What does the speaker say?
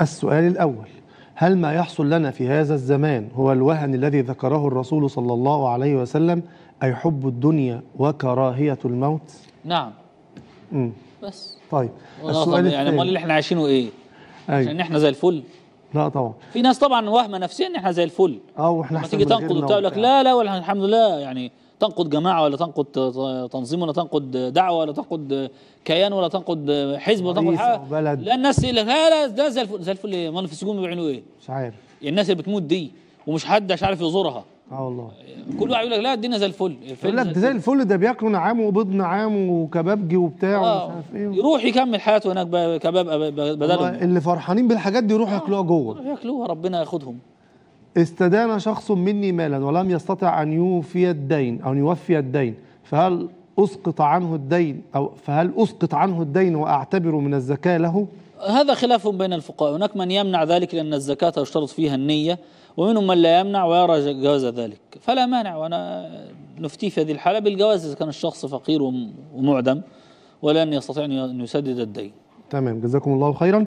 السؤال الأول هل ما يحصل لنا في هذا الزمان هو الوهن الذي ذكره الرسول صلى الله عليه وسلم أي حب الدنيا وكراهية الموت نعم مم. بس طيب السؤال يعني الثاني اللي احنا عايشينه ايه أي. عشان احنا زي الفل لا طبعا في ناس طبعا وهمه نفسيا ان احنا زي الفل اه واحنا احسن تيجي تنقد وبتاع لك لا لا ولا الحمد لله يعني تنقد جماعه ولا تنقد تنظيم ولا تنقد دعوه ولا تنقد كيان ولا تنقد حزب ولا تنقد حاجه بلد. لا الناس تقول لا لا ده زي الفل زي الفل ما في السجون بيعملوا ايه؟ مش عارف يعني الناس اللي بتموت دي ومش حد عارف يزورها اه والله كله واحد يقول لك لا الدنيا زي الفل يقول لك زي الفل ده بياكلوا نعام وبيض نعام وكبابجي وبتاع آه. ومش عارف ايه يروح يكمل حياته هناك كباب بدلهم اللي فرحانين بالحاجات دي يروحوا آه، ياكلوها جوه ياكلوها ربنا ياخدهم استدان شخص مني مالا ولم يستطع ان يوفي الدين او يوفي الدين فهل اسقط عنه الدين او فهل اسقط عنه الدين واعتبره من الزكاه له؟ هذا خلاف بين الفقهاء هناك من يمنع ذلك لأن الزكاة يشترط فيها النية ومنهم من لا يمنع ويرى جواز ذلك فلا مانع وأنا نفتي في هذه الحالة بالجواز إذا كان الشخص فقير ومعدم ولن يستطيع أن يسدد الدين تمام جزاكم الله خيرا